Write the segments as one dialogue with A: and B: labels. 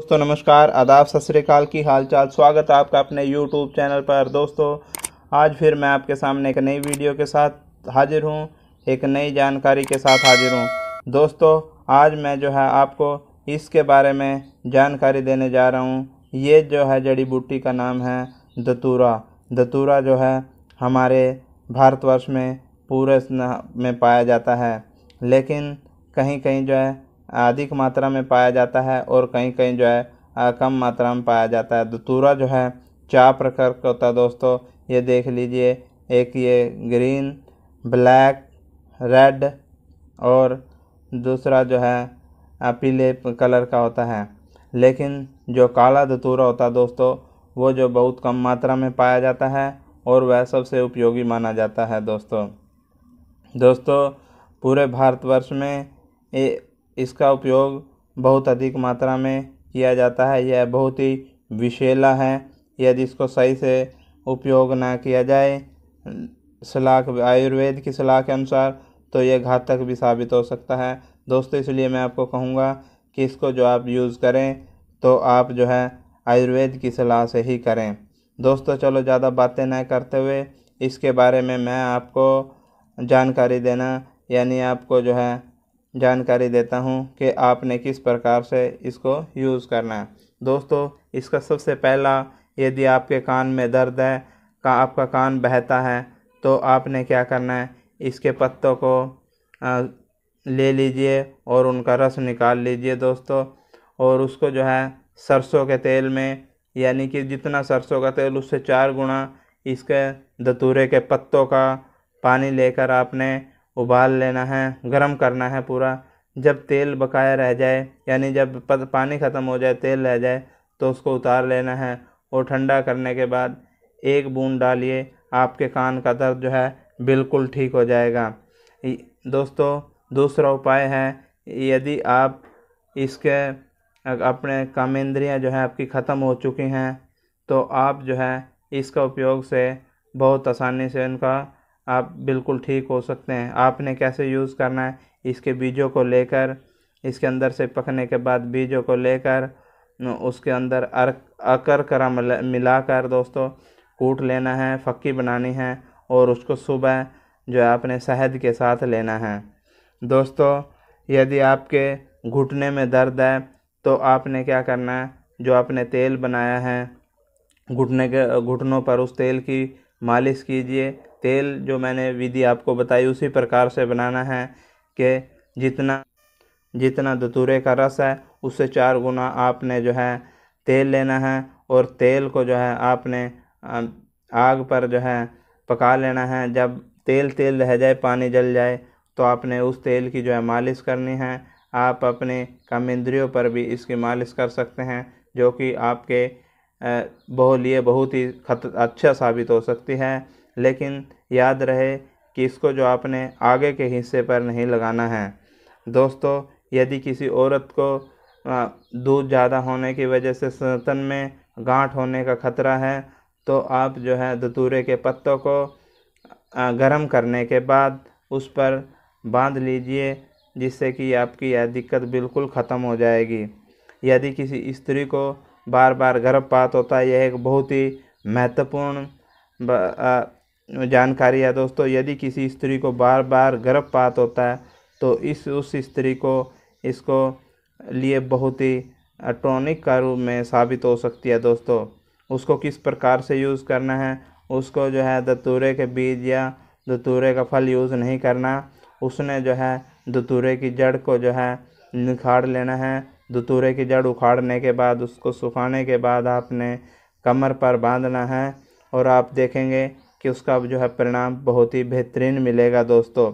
A: दोस्तों नमस्कार आदाब सत श्रीकाल की हालचाल स्वागत है आपका अपने यूट्यूब चैनल पर दोस्तों आज फिर मैं आपके सामने एक नई वीडियो के साथ हाजिर हूँ एक नई जानकारी के साथ हाजिर हूँ दोस्तों आज मैं जो है आपको इसके बारे में जानकारी देने जा रहा हूँ ये जो है जड़ी बूटी का नाम है दतूरा दतूरा जो है हमारे भारतवर्ष में पूरे में पाया जाता है लेकिन कहीं कहीं जो है अधिक मात्रा में पाया जाता है और कहीं कहीं जो है कम मात्रा में पाया जाता है दतूरा जो है चार प्रकार का होता है दोस्तों ये देख लीजिए एक ये ग्रीन ब्लैक रेड और दूसरा जो है पीले कलर का होता है लेकिन जो काला दतूरा होता है दोस्तों वो जो बहुत कम मात्रा में पाया जाता है और वह सबसे उपयोगी माना जाता है दोस्तों दोस्तों पूरे भारतवर्ष में ये इसका उपयोग बहुत अधिक मात्रा में किया जाता है यह बहुत ही विषैला है यदि इसको सही से उपयोग ना किया जाए सलाह आयुर्वेद की सलाह के अनुसार तो यह घातक भी साबित हो सकता है दोस्तों इसलिए मैं आपको कहूँगा कि इसको जो आप यूज़ करें तो आप जो है आयुर्वेद की सलाह से ही करें दोस्तों चलो ज़्यादा बातें ना करते हुए इसके बारे में मैं आपको जानकारी देना यानी आपको जो है जानकारी देता हूँ कि आपने किस प्रकार से इसको यूज़ करना है दोस्तों इसका सबसे पहला यदि आपके कान में दर्द है का आपका कान बहता है तो आपने क्या करना है इसके पत्तों को आ, ले लीजिए और उनका रस निकाल लीजिए दोस्तों और उसको जो है सरसों के तेल में यानी कि जितना सरसों का तेल उससे चार गुना इसके धतूरे के पत्तों का पानी लेकर आपने उबाल लेना है गरम करना है पूरा जब तेल बकाया रह जाए यानी जब पानी ख़त्म हो जाए तेल रह जाए तो उसको उतार लेना है और ठंडा करने के बाद एक बूंद डालिए आपके कान का दर्द जो है बिल्कुल ठीक हो जाएगा दोस्तों दूसरा उपाय है यदि आप इसके अपने कामेंद्रियाँ जो है आपकी ख़त्म हो चुकी हैं तो आप जो है इसका उपयोग से बहुत आसानी से इनका आप बिल्कुल ठीक हो सकते हैं आपने कैसे यूज़ करना है इसके बीजों को लेकर इसके अंदर से पकने के बाद बीजों को लेकर उसके अंदर अर्क अकर कर मिला कर दोस्तों कूट लेना है फक्की बनानी है और उसको सुबह जो है आपने शहद के साथ लेना है दोस्तों यदि आपके घुटने में दर्द है तो आपने क्या करना है जो आपने तेल बनाया है घुटने के घुटनों पर उस तेल की मालिश कीजिए तेल जो मैंने विधि आपको बताई उसी प्रकार से बनाना है कि जितना जितना दतूरे का रस है उससे चार गुना आपने जो है तेल लेना है और तेल को जो है आपने आग पर जो है पका लेना है जब तेल तेल रह जाए पानी जल जाए तो आपने उस तेल की जो है मालिश करनी है आप अपने कम इंद्रियों पर भी इसकी मालिश कर सकते हैं जो कि आपके बहु लिए बहुत ही खत अच्छा साबित हो सकती है लेकिन याद रहे कि इसको जो आपने आगे के हिस्से पर नहीं लगाना है दोस्तों यदि किसी औरत को दूध ज़्यादा होने की वजह से सतन में गांठ होने का खतरा है तो आप जो है धतूरे के पत्तों को गर्म करने के बाद उस पर बांध लीजिए जिससे कि आपकी यह दिक्कत बिल्कुल ख़त्म हो जाएगी यदि किसी स्त्री को बार बार गर्भपात होता है यह एक बहुत ही महत्वपूर्ण जानकारी है दोस्तों यदि किसी स्त्री को बार बार गर्भपात होता है तो इस उस स्त्री को इसको लिए बहुत ही टॉनिक का रूप में साबित हो सकती है दोस्तों उसको किस प्रकार से यूज़ करना है उसको जो है दतूरे के बीज या दतूरे का फल यूज़ नहीं करना उसने जो है दतूरे की जड़ को जो है निखाड़ लेना है दतूरे की जड़ उखाड़ने के बाद उसको सुखाने के बाद आपने कमर पर बांधना है और आप देखेंगे कि उसका जो है परिणाम बहुत ही बेहतरीन मिलेगा दोस्तों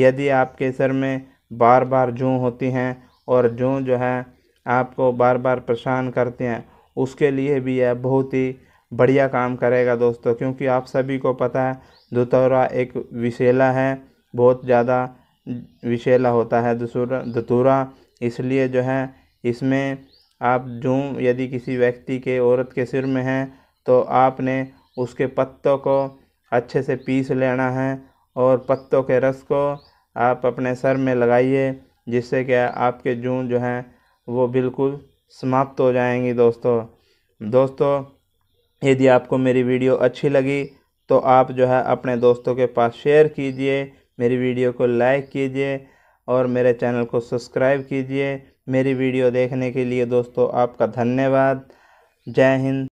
A: यदि आपके सर में बार बार जूँ होती हैं और जूँ जो है आपको बार बार परेशान करती हैं उसके लिए भी यह बहुत ही बढ़िया काम करेगा दोस्तों क्योंकि आप सभी को पता है दतूरा एक विशेला है बहुत ज़्यादा विशेला होता है दतूरा इसलिए जो है इसमें आप जूं यदि किसी व्यक्ति के औरत के सिर में है तो आपने उसके पत्तों को अच्छे से पीस लेना है और पत्तों के रस को आप अपने सर में लगाइए जिससे कि आपके जूँ जो हैं वो बिल्कुल समाप्त हो जाएंगी दोस्तों दोस्तों यदि आपको मेरी वीडियो अच्छी लगी तो आप जो है अपने दोस्तों के पास शेयर कीजिए मेरी वीडियो को लाइक कीजिए और मेरे चैनल को सब्सक्राइब कीजिए मेरी वीडियो देखने के लिए दोस्तों आपका धन्यवाद जय हिंद